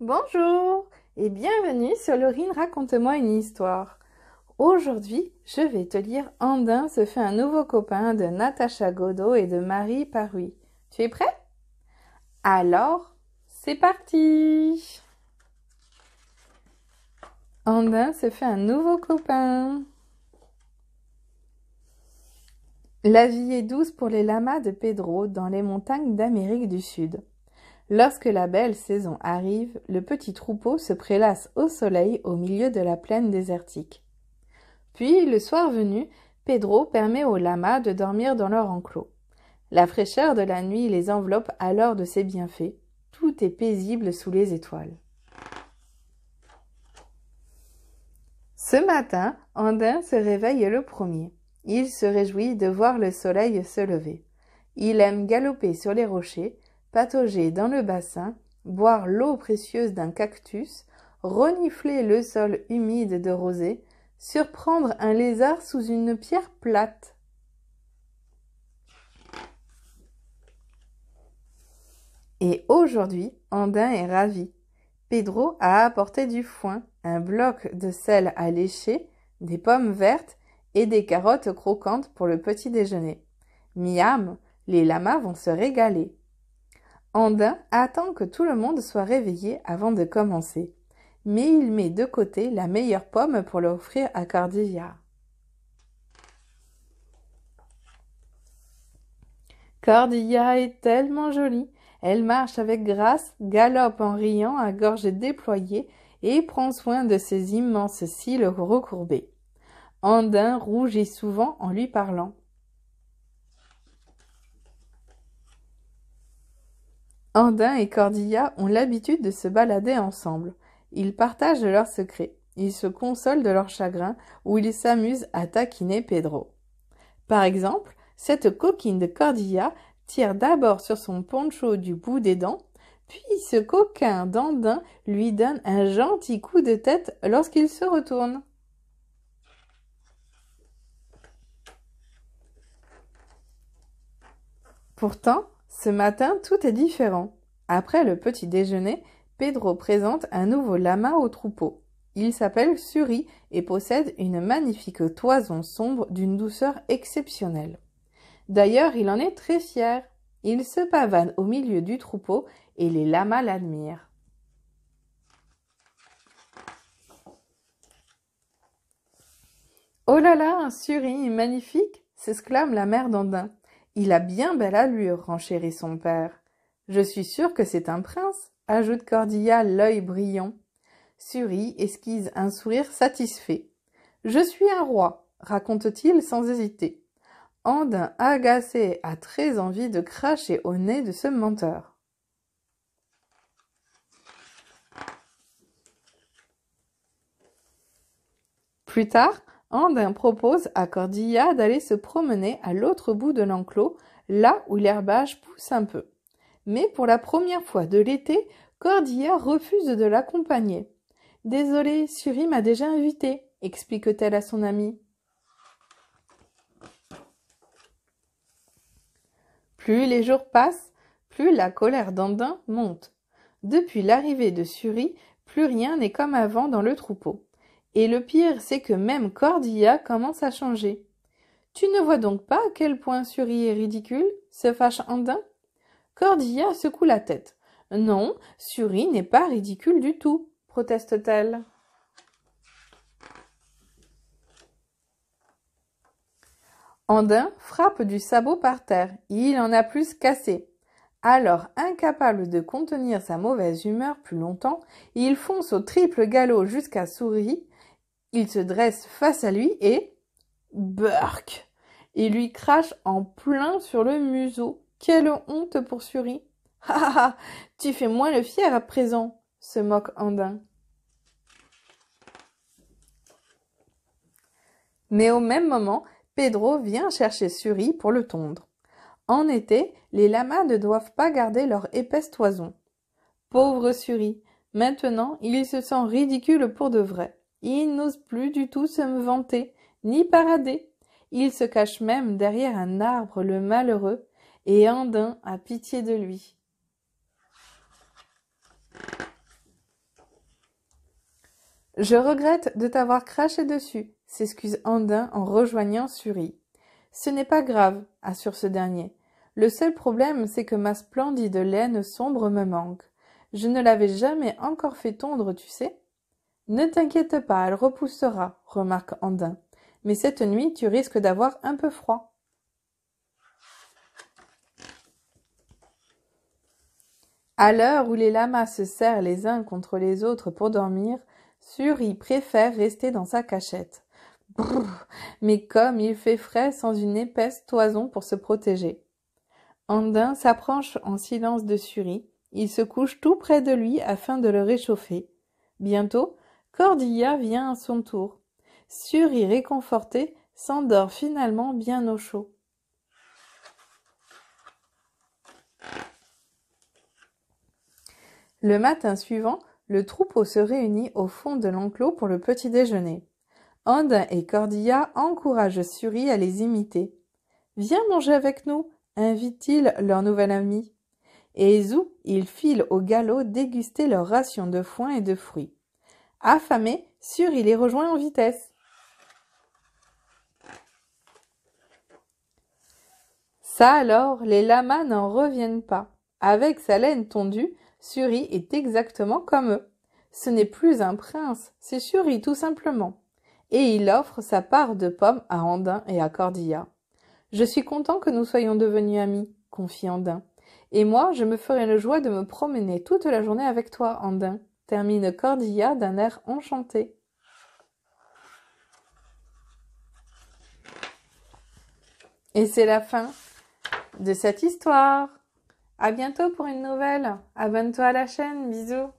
Bonjour et bienvenue sur Laurine Raconte-moi une histoire. Aujourd'hui, je vais te lire Andin se fait un nouveau copain de Natacha Godot et de Marie Parui Tu es prêt Alors, c'est parti Andin se fait un nouveau copain. La vie est douce pour les lamas de Pedro dans les montagnes d'Amérique du Sud. Lorsque la belle saison arrive, le petit troupeau se prélasse au soleil au milieu de la plaine désertique. Puis, le soir venu, Pedro permet aux lamas de dormir dans leur enclos. La fraîcheur de la nuit les enveloppe alors de ses bienfaits. Tout est paisible sous les étoiles. Ce matin, Andin se réveille le premier. Il se réjouit de voir le soleil se lever. Il aime galoper sur les rochers, patauger dans le bassin, boire l'eau précieuse d'un cactus, renifler le sol humide de rosée, surprendre un lézard sous une pierre plate. Et aujourd'hui, Andin est ravi. Pedro a apporté du foin, un bloc de sel à lécher, des pommes vertes et des carottes croquantes pour le petit déjeuner. Miam, les lamas vont se régaler. Andin attend que tout le monde soit réveillé avant de commencer, mais il met de côté la meilleure pomme pour l'offrir à Cordilla. Cordilla est tellement jolie. Elle marche avec grâce, galope en riant à gorge déployée et prend soin de ses immenses cils recourbés. Andin rougit souvent en lui parlant. Andin et Cordilla ont l'habitude de se balader ensemble. Ils partagent leurs secrets, ils se consolent de leurs chagrins ou ils s'amusent à taquiner Pedro. Par exemple, cette coquine de Cordilla tire d'abord sur son poncho du bout des dents, puis ce coquin d'Andin lui donne un gentil coup de tête lorsqu'il se retourne. Pourtant, ce matin, tout est différent. Après le petit déjeuner, Pedro présente un nouveau lama au troupeau. Il s'appelle Suri et possède une magnifique toison sombre d'une douceur exceptionnelle. D'ailleurs, il en est très fier. Il se pavane au milieu du troupeau et les lamas l'admirent. Oh là là, un Suri magnifique s'exclame la mère d'Andin. Il a bien belle allure, renchérit son père. Je suis sûr que c'est un prince, ajoute Cordilla l'œil brillant. Suri esquise un sourire satisfait. Je suis un roi, raconte-t-il sans hésiter. Andin agacé a très envie de cracher au nez de ce menteur. Plus tard, Andin propose à Cordilla d'aller se promener à l'autre bout de l'enclos, là où l'herbage pousse un peu. Mais pour la première fois de l'été, Cordilla refuse de l'accompagner. Désolée, Suri m'a déjà invitée, explique-t-elle à son amie. Plus les jours passent, plus la colère d'Andin monte. Depuis l'arrivée de Suri, plus rien n'est comme avant dans le troupeau. Et le pire, c'est que même Cordilla commence à changer. Tu ne vois donc pas à quel point Suri est ridicule se fâche Andin. Cordilla secoue la tête. Non, Suri n'est pas ridicule du tout, proteste-t-elle. Andin frappe du sabot par terre. Il en a plus cassé. Alors, incapable de contenir sa mauvaise humeur plus longtemps, il fonce au triple galop jusqu'à Souris, il se dresse face à lui et... Burk Il lui crache en plein sur le museau. Quelle honte pour Suri Ah ah Tu fais moins le fier à présent se moque Andin. Mais au même moment, Pedro vient chercher Suri pour le tondre. En été, les lamas ne doivent pas garder leur épaisse toison. Pauvre Suri, maintenant il se sent ridicule pour de vrai. Il n'ose plus du tout se vanter, ni parader. Il se cache même derrière un arbre, le malheureux, et Andin a pitié de lui. Je regrette de t'avoir craché dessus, s'excuse Andin en rejoignant Suri. Ce n'est pas grave, assure ce dernier. Le seul problème, c'est que ma splendide laine sombre me manque. Je ne l'avais jamais encore fait tondre, tu sais. Ne t'inquiète pas, elle repoussera, remarque Andin. Mais cette nuit, tu risques d'avoir un peu froid. À l'heure où les lamas se serrent les uns contre les autres pour dormir, Suri préfère rester dans sa cachette. mais comme il fait frais sans une épaisse toison pour se protéger. Andin s'approche en silence de Suri. Il se couche tout près de lui afin de le réchauffer. Bientôt, Cordilla vient à son tour. Suri réconforté, s'endort finalement bien au chaud. Le matin suivant, le troupeau se réunit au fond de l'enclos pour le petit déjeuner. Andin et Cordilla encouragent Suri à les imiter. Viens manger avec nous, invite-t-il leur nouvel ami. Et Zou, ils filent au galop déguster leur ration de foin et de fruits. Affamé, Suri les rejoint en vitesse. Ça alors, les lamas n'en reviennent pas. Avec sa laine tondue, Suri est exactement comme eux. Ce n'est plus un prince, c'est Suri tout simplement. Et il offre sa part de pommes à Andin et à Cordilla. Je suis content que nous soyons devenus amis, confie Andin. Et moi, je me ferai le joie de me promener toute la journée avec toi, Andin termine Cordilla d'un air enchanté. Et c'est la fin de cette histoire. À bientôt pour une nouvelle. Abonne-toi à la chaîne. Bisous.